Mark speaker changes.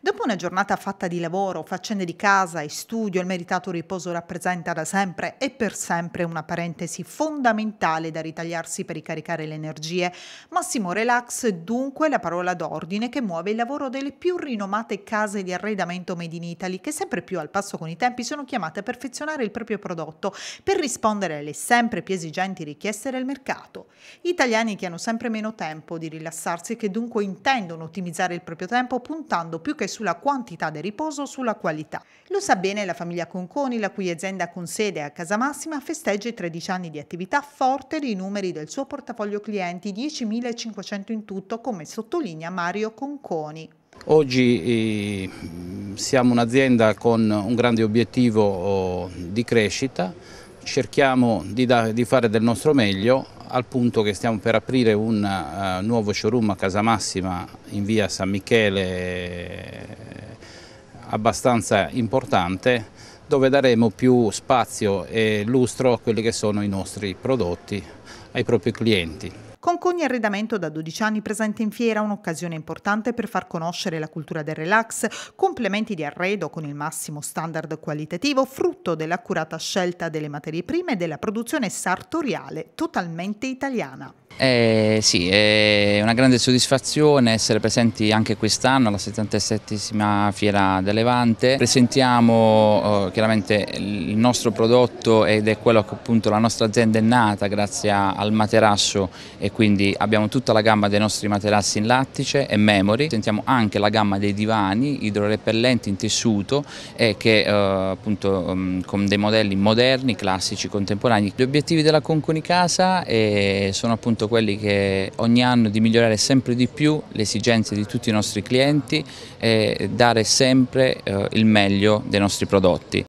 Speaker 1: Dopo una giornata fatta di lavoro, faccende di casa e studio, il meritato riposo rappresenta da sempre e per sempre una parentesi fondamentale da ritagliarsi per ricaricare le energie. Massimo Relax è dunque la parola d'ordine che muove il lavoro delle più rinomate case di arredamento made in Italy che sempre più al passo con i tempi sono chiamate a perfezionare il proprio prodotto per rispondere alle sempre più esigenti richieste del mercato. Italiani che hanno sempre meno tempo di rilassarsi e che dunque intendono ottimizzare il proprio tempo puntando più che che sulla quantità del riposo sulla qualità. Lo sa bene la famiglia Conconi, la cui azienda con sede a Casamassima festeggia i 13 anni di attività forte dei numeri del suo portafoglio clienti, 10.500 in tutto, come sottolinea Mario Conconi.
Speaker 2: Oggi eh, siamo un'azienda con un grande obiettivo oh, di crescita, cerchiamo di, fare del nostro meglio al punto che stiamo per aprire un uh, nuovo showroom a Casamassima in via San Michele eh, abbastanza importante dove daremo più spazio e lustro a quelli che sono i nostri prodotti ai propri clienti.
Speaker 1: Con Cogni Arredamento da 12 anni presente in fiera un'occasione importante per far conoscere la cultura del relax, complementi di arredo con il massimo standard qualitativo, frutto dell'accurata scelta delle materie prime e della produzione sartoriale totalmente italiana.
Speaker 3: Eh, sì, è una grande soddisfazione essere presenti anche quest'anno alla 77esima Fiera del Levante. Presentiamo eh, chiaramente il nostro prodotto ed è quello che appunto la nostra azienda è nata grazie al materasso e quindi abbiamo tutta la gamma dei nostri materassi in lattice e memory. Sentiamo anche la gamma dei divani idrorepellenti in tessuto e che eh, appunto mm, con dei modelli moderni, classici, contemporanei. Gli obiettivi della Conconi Casa eh, sono appunto quelli che ogni anno di migliorare sempre di più le esigenze di tutti i nostri clienti e dare sempre eh, il meglio dei nostri prodotti.